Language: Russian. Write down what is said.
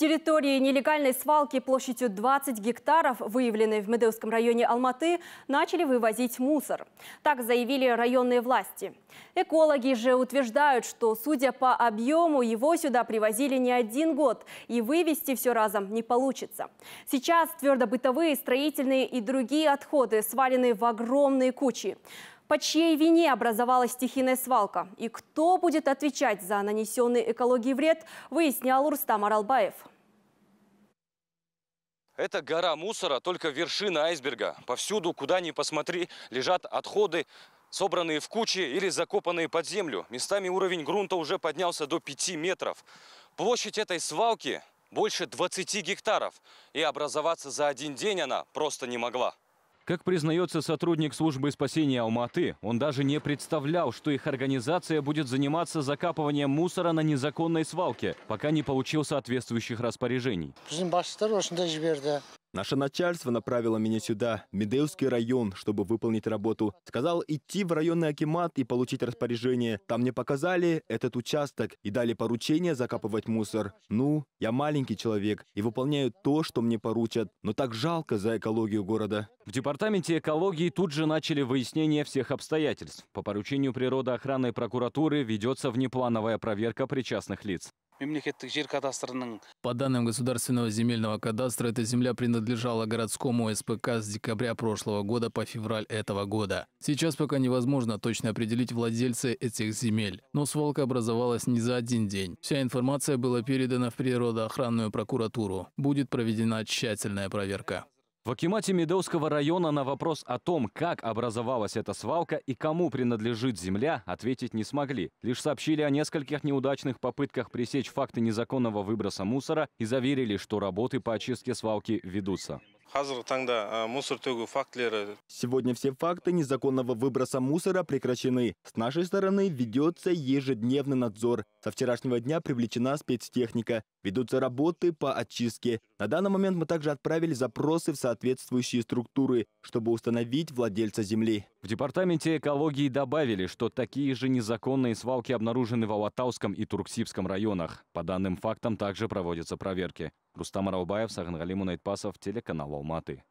территории нелегальной свалки площадью 20 гектаров, выявленной в Медеуском районе Алматы, начали вывозить мусор. Так заявили районные власти. Экологи же утверждают, что, судя по объему, его сюда привозили не один год, и вывести все разом не получится. Сейчас твердобытовые, строительные и другие отходы свалены в огромные кучи. По чьей вине образовалась стихийная свалка и кто будет отвечать за нанесенный экологии вред, выяснял Рустам Аралбаев. Это гора мусора, только вершина айсберга. Повсюду, куда ни посмотри, лежат отходы, собранные в кучи или закопанные под землю. Местами уровень грунта уже поднялся до 5 метров. Площадь этой свалки больше 20 гектаров, и образоваться за один день она просто не могла. Как признается сотрудник службы спасения Алматы, он даже не представлял, что их организация будет заниматься закапыванием мусора на незаконной свалке, пока не получил соответствующих распоряжений. Наше начальство направило меня сюда, в Медеевский район, чтобы выполнить работу. Сказал идти в районный акимат и получить распоряжение. Там мне показали этот участок и дали поручение закапывать мусор. Ну, я маленький человек и выполняю то, что мне поручат. Но так жалко за экологию города. В департаменте экологии тут же начали выяснение всех обстоятельств. По поручению природоохранной прокуратуры ведется внеплановая проверка причастных лиц по данным государственного земельного кадастра эта земля принадлежала городскому спк с декабря прошлого года по февраль этого года сейчас пока невозможно точно определить владельца этих земель но свалка образовалась не за один день вся информация была передана в природоохранную прокуратуру будет проведена тщательная проверка в Акимате Медовского района на вопрос о том, как образовалась эта свалка и кому принадлежит земля, ответить не смогли. Лишь сообщили о нескольких неудачных попытках пресечь факты незаконного выброса мусора и заверили, что работы по очистке свалки ведутся. А, Сегодня все факты незаконного выброса мусора прекращены. С нашей стороны ведется ежедневный надзор. Со вчерашнего дня привлечена спецтехника. Ведутся работы по очистке. На данный момент мы также отправили запросы в соответствующие структуры, чтобы установить владельца земли. В Департаменте экологии добавили, что такие же незаконные свалки обнаружены в Алатауском и Турксибском районах. По данным фактам также проводятся проверки рустам аралбаев сағынғали мұнайтпасов телеканал алматы